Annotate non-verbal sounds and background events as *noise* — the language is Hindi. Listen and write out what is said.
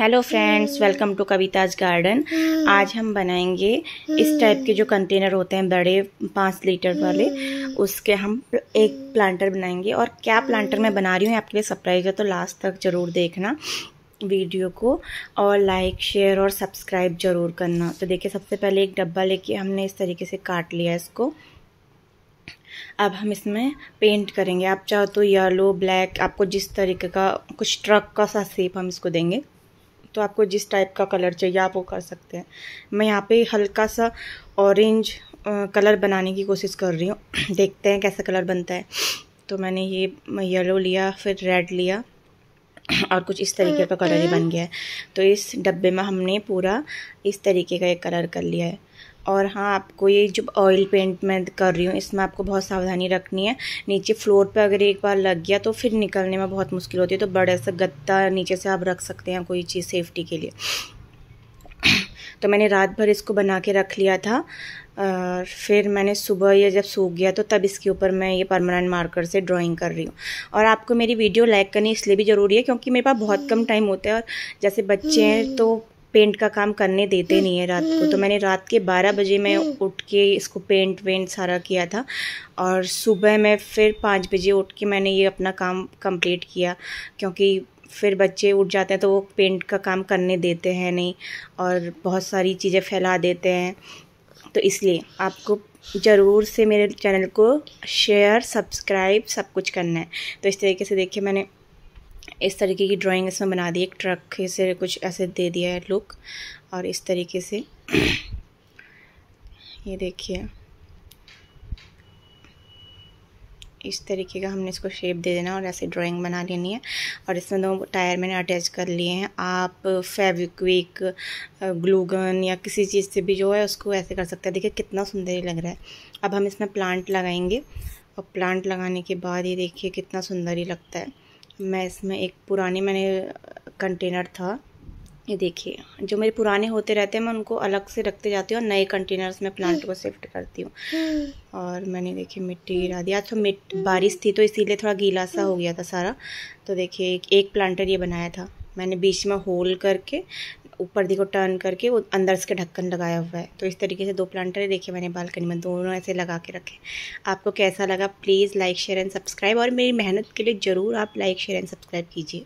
Hello friends welcome to Kavita's garden आज हम बनाएंगे इस टाइप hmm. के जो कंटेनर होते हैं बड़े पाँच लीटर वाले hmm. उसके हम एक प्लांटर बनाएंगे और क्या प्लांटर मैं बना रही हूँ आपके लिए सरप्राइज है तो लास्ट तक ज़रूर देखना वीडियो को और लाइक शेयर और सब्सक्राइब ज़रूर करना तो देखिए सबसे पहले एक डब्बा लेके हमने इस तरीके से काट लिया इसको अब हम इसमें पेंट करेंगे आप चाहो तो येलो ब्लैक आपको जिस तरीके का कुछ ट्रक का सा सेप हम इसको देंगे तो आपको जिस टाइप का कलर चाहिए आप वो कर सकते हैं मैं यहाँ पे हल्का सा ऑरेंज कलर बनाने की कोशिश कर रही हूँ *clears throat* देखते हैं कैसा कलर बनता है तो मैंने ये येलो लिया फिर रेड लिया *clears throat* और कुछ इस तरीके का कलर ही हम्म। बन गया है तो इस डब्बे में हमने पूरा इस तरीके का एक कलर कर लिया है और हाँ आपको ये जो ऑयल पेंट मैं कर रही हूँ इसमें आपको बहुत सावधानी रखनी है नीचे फ्लोर पर अगर एक बार लग गया तो फिर निकलने में बहुत मुश्किल होती है तो बड़े से गत्ता नीचे से आप रख सकते हैं कोई चीज़ सेफ्टी के लिए तो मैंने रात भर इसको बना के रख लिया था और फिर मैंने सुबह ये जब सूख गया तो तब इसके ऊपर मैं ये परमानेंट मार्कर से ड्राइंग कर रही हूँ और आपको मेरी वीडियो लाइक करनी इसलिए भी ज़रूरी है क्योंकि मेरे पास बहुत कम टाइम होता है और जैसे बच्चे हैं तो पेंट का काम करने देते हम्म, नहीं है रात को तो हम्म। मैंने रात के 12 बजे मैं हम्म। उठ के इसको पेंट वेंट सारा किया था और सुबह मैं फिर पाँच बजे उठ के मैंने ये अपना काम कंप्लीट किया क्योंकि फिर बच्चे उठ जाते हैं तो वो पेंट का काम करने देते हैं नहीं और बहुत सारी चीज़ें फैला देते हैं तो इसलिए आपको ज़रूर से मेरे चैनल को शेयर सब्सक्राइब सब कुछ करना है तो इस तरीके से देखिए मैंने इस तरीके की ड्राइंग इसमें बना दी एक ट्रक से कुछ ऐसे दे दिया है लुक और इस तरीके से ये देखिए इस तरीके का हमने इसको शेप दे देना और ऐसे ड्राइंग बना लेनी है और इसमें दो टायर मैंने अटैच कर लिए हैं आप फेविक्विक ग्लूगन या किसी चीज़ से भी जो है उसको ऐसे कर सकते हैं देखिए कितना सुंदर ही लग रहा है अब हम इसमें प्लांट लगाएंगे और प्लांट लगाने के बाद ये देखिए कितना सुंदर ही लगता है मैं इसमें एक पुराने मैंने कंटेनर था ये देखिए जो मेरे पुराने होते रहते हैं मैं उनको अलग से रखते जाती हूँ और नए कंटेनर्स में प्लांट को शिफ्ट करती हूँ और मैंने देखिए मिट्टी गिरा दिया अच्छा, तो मिट बारिश थी तो इसीलिए थोड़ा गीला सा हो गया था सारा तो देखिए एक, एक प्लांटर ये बनाया था मैंने बीच में होल करके ऊपर देखो टर्न करके वो अंदर से ढक्कन लगाया हुआ है तो इस तरीके से दो प्लांटर देखे मैंने बालकनी में दोनों ऐसे लगा के रखे आपको कैसा लगा please like share and subscribe और मेरी मेहनत के लिए ज़रूर आप लाइक शेयर एंड सब्सक्राइब कीजिए